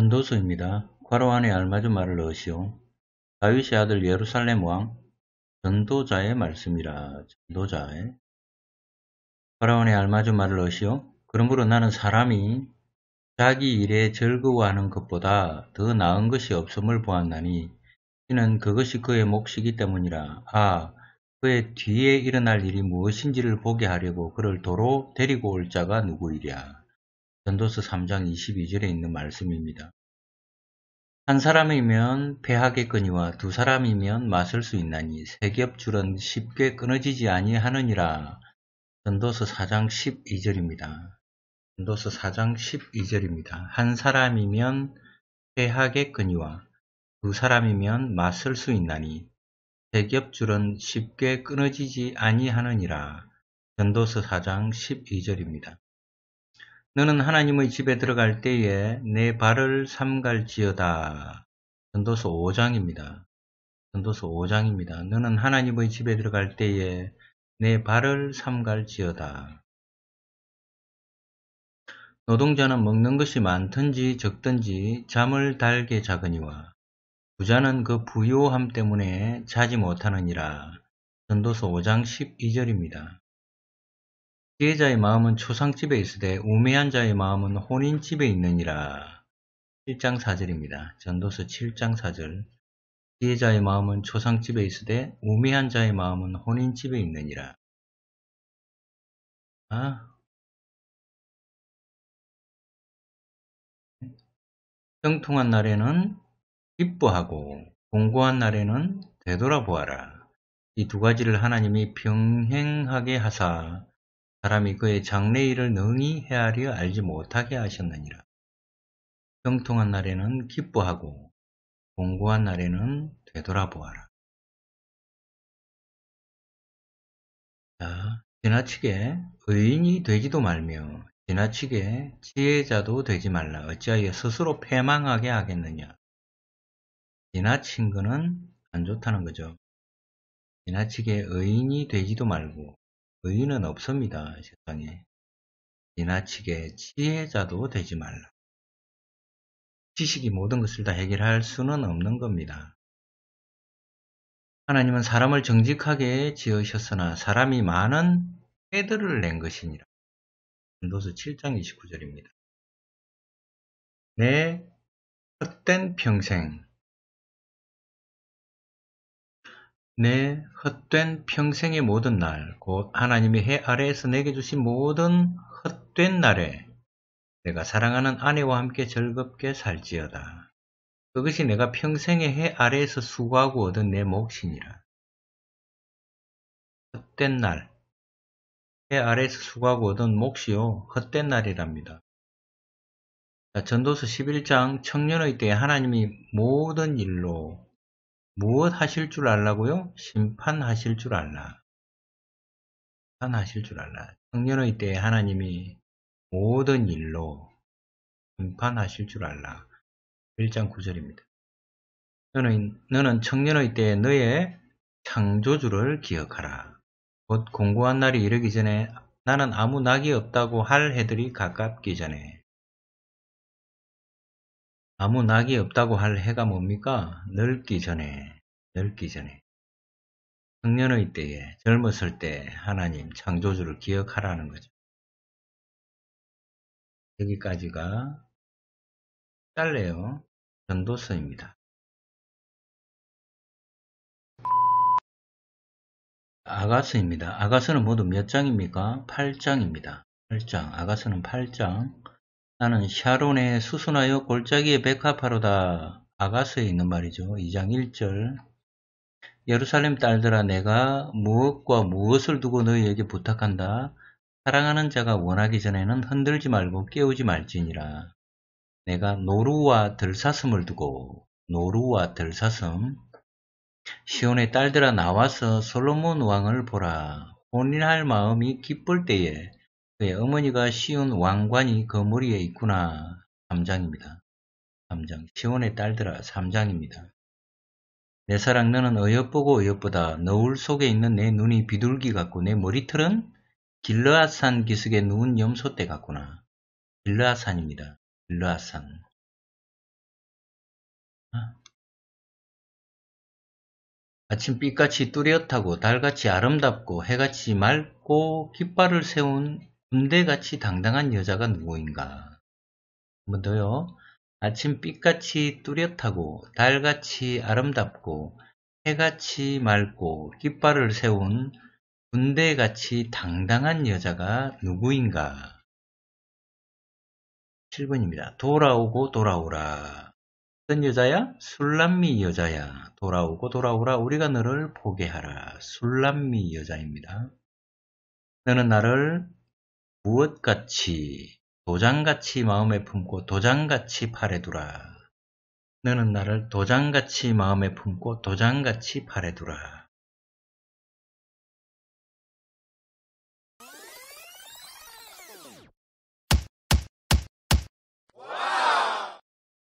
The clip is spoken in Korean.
전도서입니다. 괄호 안에 알맞은 말을 넣으시오. 다윗의 아들 예루살렘 왕 전도자의 말씀이라. 전도자의 괄호 안에 알맞은 말을 넣으시오. 그러므로 나는 사람이 자기 일에 즐거워하는 것보다 더 나은 것이 없음을 보았나니 이는 그것이 그의 몫이기 때문이라. 아, 그의 뒤에 일어날 일이 무엇인지를 보게 하려고 그를 도로 데리고 올 자가 누구이랴. 전도서 3장 22절에 있는 말씀입니다. 한 사람이면 배하게 끄니와 두 사람이면 마실 수 있나니 세 겹줄은 쉽게 끊어지지 아니하느니라. 전도서 4장 12절입니다. 전도서 4장 12절입니다. 한 사람이면 배하게 끄니와 두 사람이면 마실 수 있나니 세 겹줄은 쉽게 끊어지지 아니하느니라. 전도서 4장 12절입니다. 너는 하나님의 집에 들어갈 때에 내 발을 삼갈지어다. 전도서 5장입니다. 전도서 5장입니다. 너는 하나님의 집에 들어갈 때에 내 발을 삼갈지어다. 노동자는 먹는 것이 많든지 적든지 잠을 달게 자거니와 부자는 그 부요함 때문에 자지 못하느니라. 전도서 5장 12절입니다. 피해자의 마음은 초상집에 있으되 우매한 자의 마음은 혼인집에 있느니라. 7장 4절입니다. 전도서 7장 4절 피해자의 마음은 초상집에 있으되 우매한 자의 마음은 혼인집에 있느니라. 아, 형통한 날에는 기뻐하고 공고한 날에는 되돌아보아라. 이 두 가지를 하나님이 병행하게 하사 사람이 그의 장래일을 능히 헤아려 알지 못하게 하셨느니라. 형통한 날에는 기뻐하고 공고한 날에는 되돌아보아라. 자, 지나치게 의인이 되기도 말며 지나치게 지혜자도 되지 말라. 어찌하여 스스로 패망하게 하겠느냐. 지나친 것은 안 좋다는 거죠. 지나치게 의인이 되기도 말고 의인은 없습니다. 세상에. 지나치게 지혜자도 되지 말라. 지식이 모든 것을 다 해결할 수는 없는 겁니다. 하나님은 사람을 정직하게 지으셨으나 사람이 많은 깨들을 낸 것이니라. 전도서 7장 29절입니다. 내 헛된 평생 내 헛된 평생의 모든 날, 곧 하나님이 해 아래에서 내게 주신 모든 헛된 날에 내가 사랑하는 아내와 함께 즐겁게 살지어다. 그것이 내가 평생의 해 아래에서 수고하고 얻은 내 몫이니라. 헛된 날, 해 아래에서 수고하고 얻은 몫이요 헛된 날이랍니다. 전도서 11장 청년의 때에 하나님이 모든 일로 무엇 하실 줄 알라고요? 심판하실 줄 알라. 심판하실 줄 알라. 청년의 때에 하나님이 모든 일로 심판하실 줄 알라. 1장 9절입니다. 너는, 너는 청년의 때에 너의 창조주를 기억하라. 곧 공고한 날이 이르기 전에 나는 아무 낙이 없다고 할 해들이 가깝기 전에 아무 낙이 없다고 할 해가 뭡니까? 늙기 전에, 늙기 전에. 청년의 때에, 젊었을 때 하나님 창조주를 기억하라는 거죠. 여기까지가 딸레요 전도서입니다. 아가서입니다. 아가서는 모두 몇 장입니까? 8장입니다. 8장. 아가서는 8장. 나는 샤론에 수순하여 골짜기에 백합하로다. 아가서에 있는 말이죠. 2장 1절 예루살렘 딸들아 내가 무엇과 무엇을 두고 너희에게 부탁한다. 사랑하는 자가 원하기 전에는 흔들지 말고 깨우지 말지니라. 내가 노루와 들사슴을 두고 노루와 들사슴 시온의 딸들아 나와서 솔로몬 왕을 보라. 혼인할 마음이 기쁠 때에 그의 네, 어머니가 씌운 왕관이 그 머리에 있구나. 3장입니다. 3장. 시온의 딸들아 3장입니다. 내 사랑 너는 어여쁘고 어여쁘다. 너울 속에 있는 내 눈이 비둘기 같고 내 머리털은 길르앗산 기슭에 누운 염소떼 같구나. 길르앗산입니다. 길르앗산. 아침 빛같이 뚜렷하고 달같이 아름답고 해같이 맑고 깃발을 세운 군대같이 당당한 여자가 누구인가. 한번 더요. 아침 빛같이 뚜렷하고 달같이 아름답고 해같이 맑고 깃발을 세운 군대같이 당당한 여자가 누구인가? 7번입니다. 돌아오고 돌아오라. 어떤 여자야? 술람미 여자야. 돌아오고 돌아오라. 우리가 너를 포기하라. 술람미 여자입니다. 너는 나를 무엇같이 도장같이 마음에 품고 도장같이 팔에 두라. 너는 나를 도장같이 마음에 품고 도장같이 팔에 두라.